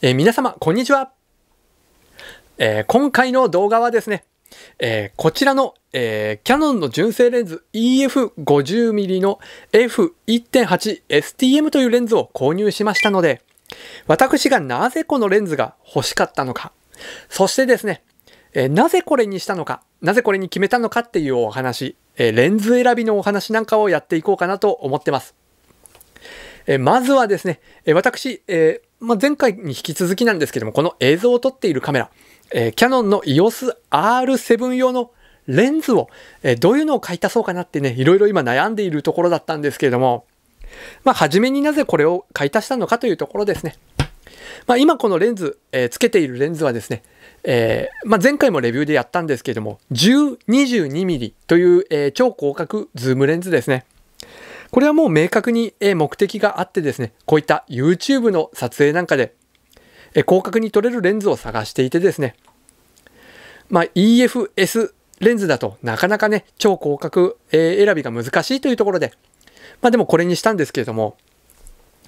えー、皆様、こんにちは。えー、今回の動画はですね、えー、こちらの、えキヤノンの純正レンズ EF50mm の F1.8STM というレンズを購入しましたので、私がなぜこのレンズが欲しかったのか、そしてですね、えなぜこれにしたのか、なぜこれに決めたのかっていうお話、えレンズ選びのお話なんかをやっていこうかなと思ってます。えまずはですね、え私、えまあ、前回に引き続きなんですけども、この映像を撮っているカメラ、えー、キャノンの EOS R7 用のレンズを、えー、どういうのを買い足そうかなってね、いろいろ今悩んでいるところだったんですけれども、まあ、初めになぜこれを買い足したのかというところですね。まあ、今このレンズ、えー、つけているレンズはですね、えー、まあ、前回もレビューでやったんですけれども、1022mm という、え超広角ズームレンズですね。これはもう明確に目的があってですね、こういった YouTube の撮影なんかで、広角に撮れるレンズを探していてですね、まあ、EFS レンズだとなかなかね、超広角選びが難しいというところで、まあでもこれにしたんですけれども、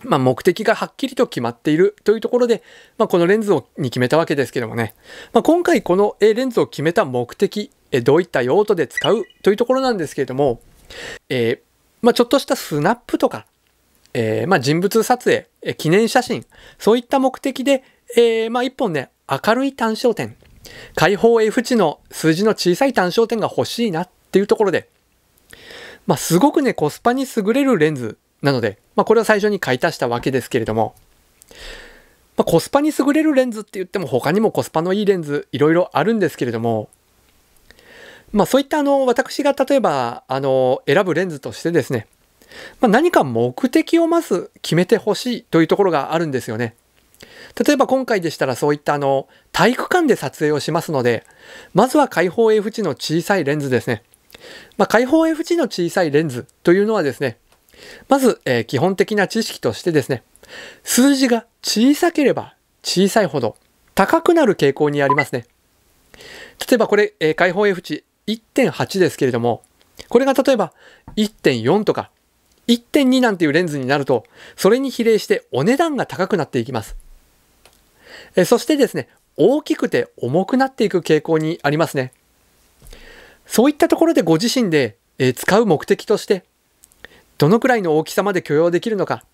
まあ目的がはっきりと決まっているというところで、まあこのレンズをに決めたわけですけどもね、まあ今回このレンズを決めた目的、どういった用途で使うというところなんですけれども、えーまあ、ちょっとしたスナップとか、えー、まあ、人物撮影、えー、記念写真、そういった目的で、えー、まあ、一本ね、明るい単焦点、開放 F 値の数字の小さい単焦点が欲しいなっていうところで、まあ、すごくね、コスパに優れるレンズなので、まあ、これを最初に買い足したわけですけれども、まあ、コスパに優れるレンズって言っても他にもコスパのいいレンズいろいろあるんですけれども、まあ、そういったあの私が例えばあの選ぶレンズとしてですね、まあ、何か目的をまず決めてほしいというところがあるんですよね。例えば今回でしたらそういったあの体育館で撮影をしますのでまずは開放 F 値の小さいレンズですね。まあ、開放 F 値の小さいレンズというのはですねまず、えー、基本的な知識としてですね数字が小さければ小さいほど高くなる傾向にありますね。例えばこれ、えー、開放 F 値1.8ですけれども、これが例えば1.4とか1.2なんていうレンズになると、それに比例してお値段が高くなっていきます。えそしてですね、大きくて重くなっていく傾向にありますね。そういったところでご自身で、え使う目的として、どのくらいの大きさまで許容できるのか、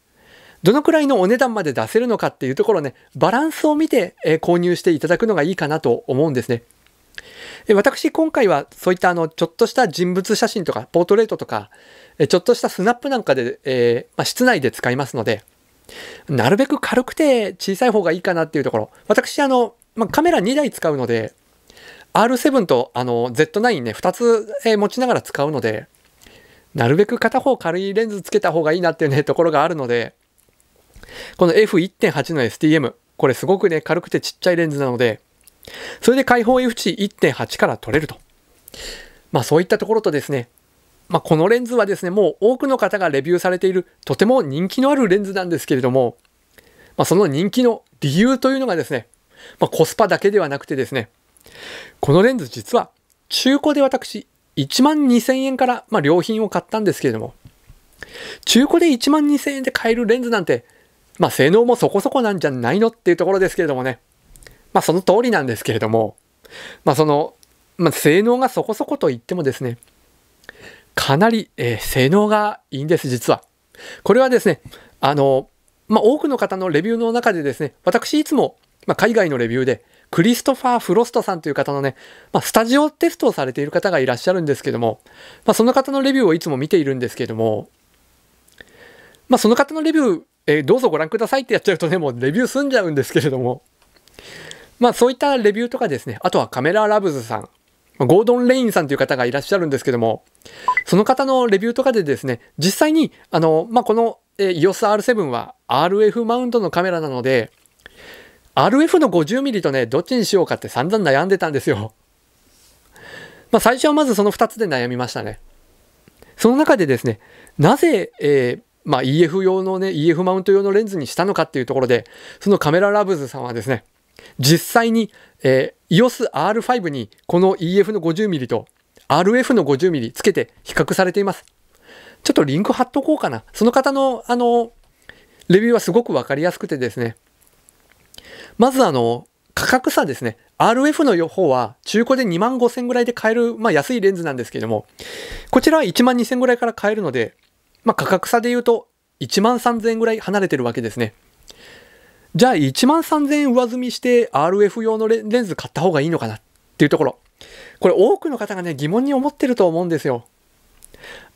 どのくらいのお値段まで出せるのかっていうところね、バランスを見て、え購入していただくのがいいかなと思うんですね。で私今回はそういったあのちょっとした人物写真とかポートレートとかちょっとしたスナップなんかで、えー、まあ、室内で使いますのでなるべく軽くて小さい方がいいかなっていうところ私あの、まあ、カメラ2台使うので R7 とあの Z9 ね2つ、え持ちながら使うのでなるべく片方軽いレンズつけた方がいいなっていうねところがあるのでこの F1.8 の STM これすごくね軽くてちっちゃいレンズなのでそれで開放 F 値1.8から取れると。まあそういったところとですね、まあ、このレンズはですね、もう多くの方がレビューされている、とても人気のあるレンズなんですけれども、まあ、その人気の理由というのがですね、まあ、コスパだけではなくてですね、このレンズ実は中古で私1万2000円から、まあ、良品を買ったんですけれども、中古で1万2000円で買えるレンズなんて、まあ、性能もそこそこなんじゃないのっていうところですけれどもね、まあその通りなんですけれども、まあその、まあ性能がそこそこと言ってもですね、かなり、えー、性能がいいんです、実は。これはですね、あの、まあ多くの方のレビューの中でですね、私いつも、まあ、海外のレビューで、クリストファー・フロストさんという方のね、まあ、スタジオテストをされている方がいらっしゃるんですけども、まあ、その方のレビューをいつも見ているんですけども、まあ、その方のレビュー、えー、どうぞご覧くださいってやっちゃうとね、もうレビュー済んじゃうんですけれども、まあそういったレビューとかですね、あとはカメララブズさん、ゴードン・レインさんという方がいらっしゃるんですけども、その方のレビューとかでですね、実際に、あの、まあ、この EOSR7 は RF マウントのカメラなので、RF の 50mm とね、どっちにしようかって散々悩んでたんですよ。まあ、最初はまずその2つで悩みましたね。その中でですね、なぜ、えー、まあ、EF 用のね、EF マウント用のレンズにしたのかっていうところで、そのカメララブズさんはですね、実際に、えー、EOSR5 にこの EF の 50mm と RF の 50mm つけて比較されています。ちょっとリンク貼っとこうかな。その方の、あの、レビューはすごくわかりやすくてですね。まずあの、価格差ですね。RF の方は中古で2万5千ぐらいで買える、まあ安いレンズなんですけども、こちらは1万2千ぐらいから買えるので、まあ価格差で言うと1万3千円ぐらい離れてるわけですね。じゃあ1万3000円上積みして RF 用のレンズ買った方がいいのかなっていうところ。これ多くの方がね、疑問に思ってると思うんですよ。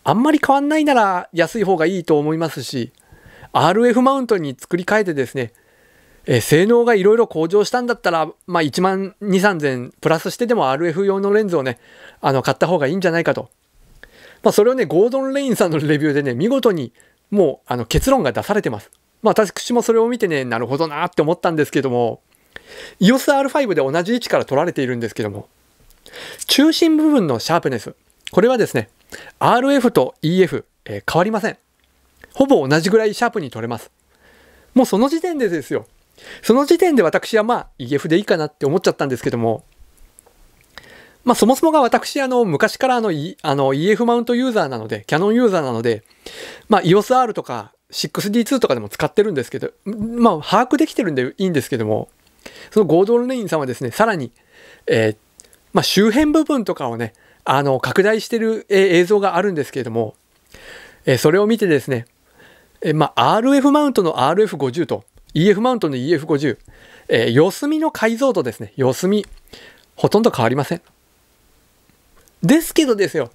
あんまり変わんないなら安い方がいいと思いますし、RF マウントに作り変えてですね、え性能がいろいろ向上したんだったら、まあ、1万2、3000プラスしてでも RF 用のレンズをね、あの、買った方がいいんじゃないかと。まあ、それをね、ゴードン・レインさんのレビューでね、見事にもう、あの、結論が出されてます。まあ私もそれを見てね、なるほどなって思ったんですけども、EOS R5 で同じ位置から取られているんですけども、中心部分のシャープネス、これはですね、RF と EF、えー、変わりません。ほぼ同じぐらいシャープに取れます。もうその時点でですよ。その時点で私はまあ EF でいいかなって思っちゃったんですけども、まあそもそもが私あの昔からあの,、e、あの EF マウントユーザーなので、キャノンユーザーなので、まあ EOSR とか 6D2 とかでも使ってるんですけど、まあ、把握できてるんでいいんですけども、そのゴードン・レインさんはですね、さらに、えー、まあ、周辺部分とかをね、あの、拡大してる、映像があるんですけれども、えー、それを見てですね、えまあ、RF マウントの RF50 と EF マウントの EF50、え四隅の解像度ですね、四隅、ほとんど変わりません。ですけどですよ、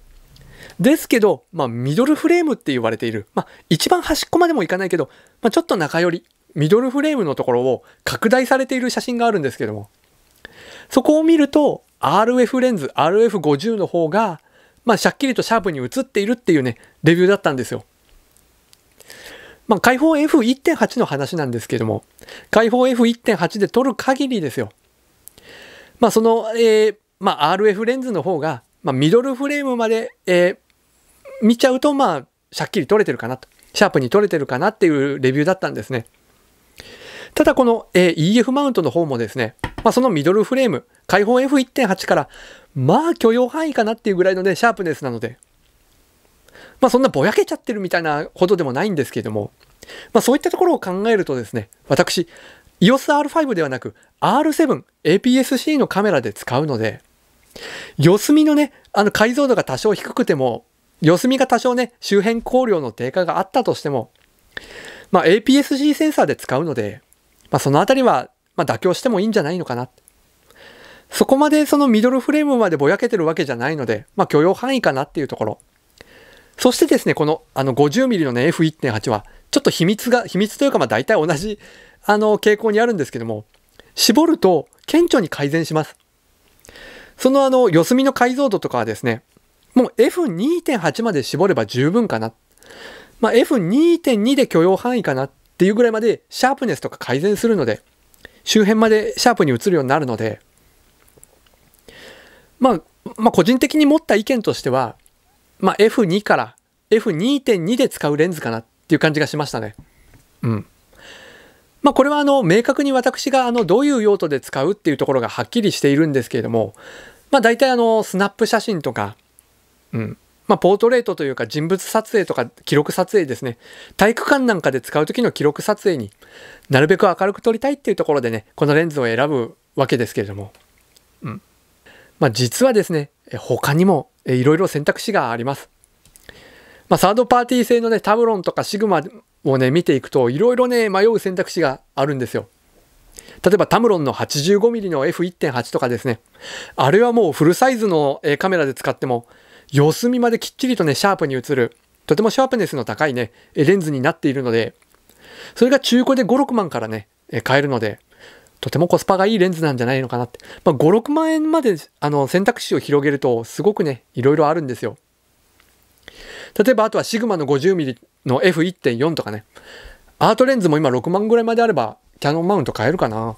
ですけど、まあ、ミドルフレームって言われている、まあ、一番端っこまでもいかないけど、まあ、ちょっと中寄り、ミドルフレームのところを拡大されている写真があるんですけども、そこを見ると、RF レンズ、RF50 の方が、まあ、しゃっきりとシャープに映っているっていうね、レビューだったんですよ。まあ、開放 F1.8 の話なんですけども、開放 F1.8 で撮る限りですよ。まあ、その、えー、まあ、RF レンズの方が、まあ、ミドルフレームまで、えー、見ちゃうと、まあ、しゃっきり取れてるかなと。シャープに取れてるかなっていうレビューだったんですね。ただこの、え EF マウントの方もですね、まあ、そのミドルフレーム、開放 F1.8 から、まあ許容範囲かなっていうぐらいのね、シャープネスなので、まあそんなぼやけちゃってるみたいなほどでもないんですけども、まあそういったところを考えるとですね、私、EOSR5 ではなく R7、APS-C のカメラで使うので、四隅のね、あの解像度が多少低くても、四隅が多少ね、周辺光量の低下があったとしても、まあ、APS-C センサーで使うので、まあ、そのあたりは、まあ、妥協してもいいんじゃないのかな。そこまでそのミドルフレームまでぼやけてるわけじゃないので、まあ、許容範囲かなっていうところ。そしてですね、このあの 50mm のね F1.8 は、ちょっと秘密が、秘密というかまあ大体同じあの傾向にあるんですけども、絞ると顕著に改善します。そのあの四隅の解像度とかはですね、もう F2.8 まで絞れば十分かな。まあ、F2.2 で許容範囲かなっていうぐらいまでシャープネスとか改善するので、周辺までシャープに移るようになるので、まあ、まあ、個人的に持った意見としては、まあ、F2 から F2.2 で使うレンズかなっていう感じがしましたね。うん。まあ、これはあの、明確に私があの、どういう用途で使うっていうところがはっきりしているんですけれども、まあ、大体あの、スナップ写真とか、うん。まあ、ポートレートというか人物撮影とか記録撮影ですね。体育館なんかで使う時の記録撮影になるべく明るく撮りたいっていうところでね、このレンズを選ぶわけですけれども。うん。まあ、実はですね、他にもいろいろ選択肢があります。まあ、サードパーティー製のね、タブロンとかシグマをね、見ていくといろいろね、迷う選択肢があるんですよ。例えばタムロンの 85mm の F1.8 とかですね。あれはもうフルサイズのカメラで使っても四隅まできっちりとね、シャープに映る、とてもシャープネスの高いね、レンズになっているので、それが中古で5、6万からね、買えるので、とてもコスパがいいレンズなんじゃないのかなって。まあ、5、6万円まであの選択肢を広げると、すごくね、いろいろあるんですよ。例えば、あとはシグマの 50mm の F1.4 とかね。アートレンズも今6万ぐらいまであれば、キャノンマウント買えるかな。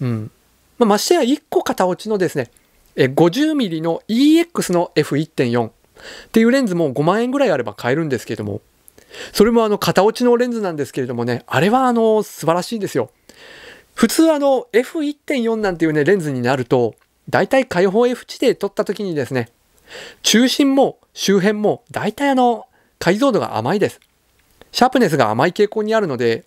うん。まあ、ましてや1個型落ちのですね、50mm の EX の F1.4 っていうレンズも5万円ぐらいあれば買えるんですけれども、それもあの、型落ちのレンズなんですけれどもね、あれはあの、素晴らしいですよ。普通あの、F1.4 なんていうね、レンズになると、大体開放 F 値で撮った時にですね、中心も周辺も大体あの、解像度が甘いです。シャープネスが甘い傾向にあるので、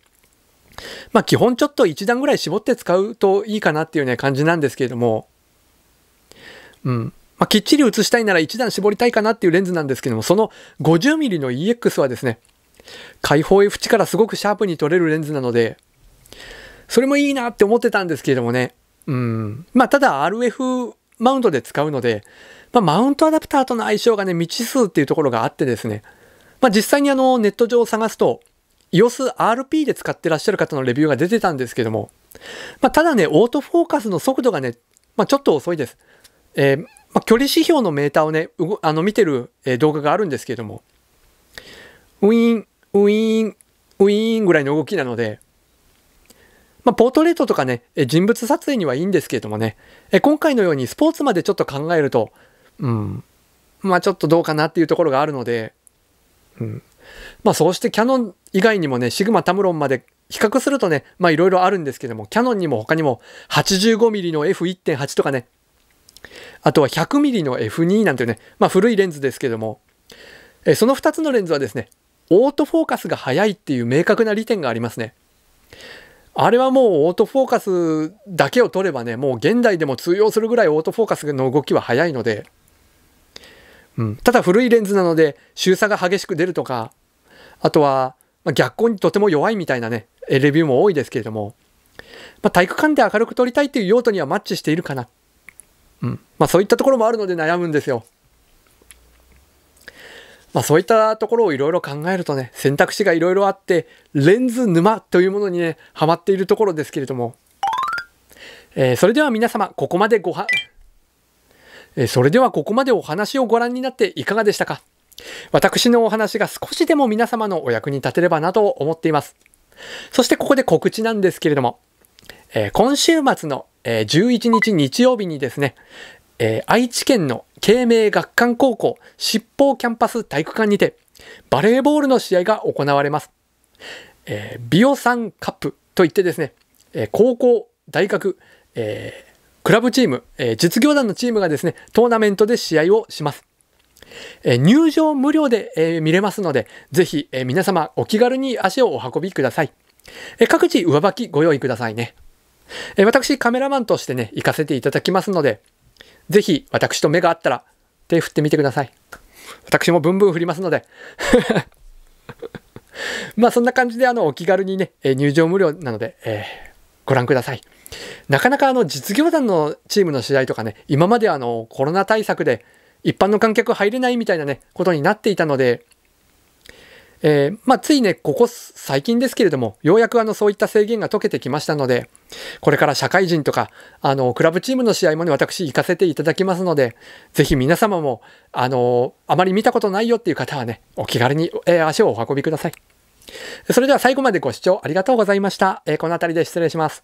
まあ基本ちょっと1段ぐらい絞って使うといいかなっていうね、感じなんですけれども、うん。まあ、きっちり映したいなら一段絞りたいかなっていうレンズなんですけども、その 50mm の EX はですね、開放 F 値からすごくシャープに撮れるレンズなので、それもいいなって思ってたんですけどもね、うん。まあ、ただ RF マウントで使うので、まあ、マウントアダプターとの相性がね、未知数っていうところがあってですね、まあ、実際にあの、ネット上を探すと、EOSRP で使ってらっしゃる方のレビューが出てたんですけども、まあ、ただね、オートフォーカスの速度がね、まあ、ちょっと遅いです。えー、まあ、距離指標のメーターをね、あの見てる、え動画があるんですけれども、ウィーン、ウィーン、ウィーンぐらいの動きなので、まあ、ポートレートとかね、え人物撮影にはいいんですけれどもね、え今回のようにスポーツまでちょっと考えると、うん、まあちょっとどうかなっていうところがあるので、うん。まあそうしてキャノン以外にもね、シグマタムロンまで比較するとね、まあいろいろあるんですけども、キャノンにも他にも 85mm の F1.8 とかね、あとは 100mm の F2 なんていうね、まあ、古いレンズですけども、えその2つのレンズはですね、オートフォーカスが早いっていう明確な利点がありますね。あれはもうオートフォーカスだけを取ればね、もう現代でも通用するぐらいオートフォーカスの動きは速いので、うん、ただ古いレンズなので周差が激しく出るとか、あとは逆光にとても弱いみたいなね、レビューも多いですけれども、まあ、体育館で明るく撮りたいっていう用途にはマッチしているかな。うんまあ、そういったところもあるので悩むんですよ。まあ、そういったところをいろいろ考えるとね選択肢がいろいろあってレンズ沼というものにねハマっているところですけれども、えー、それでは皆様ここまでごは、えー、それではここまでお話をご覧になっていかがでしたか私のお話が少しでも皆様のお役に立てればなと思っていますそしてここで告知なんですけれどもえー、今週末の、えー、11日日曜日にですね、えー、愛知県の慶明学館高校七宝キャンパス体育館にてバレーボールの試合が行われます。えー、ビオサンカップといってですね、えー、高校、大学、えー、クラブチーム、えー、実業団のチームがですね、トーナメントで試合をします。えー、入場無料で、えー、見れますので、ぜひ、え皆様お気軽に足をお運びください。え各地上履きご用意くださいね。えー、私、カメラマンとしてね、行かせていただきますので、ぜひ、私と目があったら、手振ってみてください。私もブンブン振りますので。まあ、そんな感じで、あの、お気軽にね、えー、入場無料なので、えー、ご覧ください。なかなかあの実業団のチームの試合とかね、今まであのコロナ対策で一般の観客入れないみたいなね、ことになっていたので、えー、まあ、ついね、ここ最近ですけれども、ようやくあの、そういった制限が解けてきましたので、これから社会人とか、あの、クラブチームの試合もね、私行かせていただきますので、ぜひ皆様も、あのー、あまり見たことないよっていう方はね、お気軽に、えー、足をお運びください。それでは最後までご視聴ありがとうございました。えこの辺りで失礼します。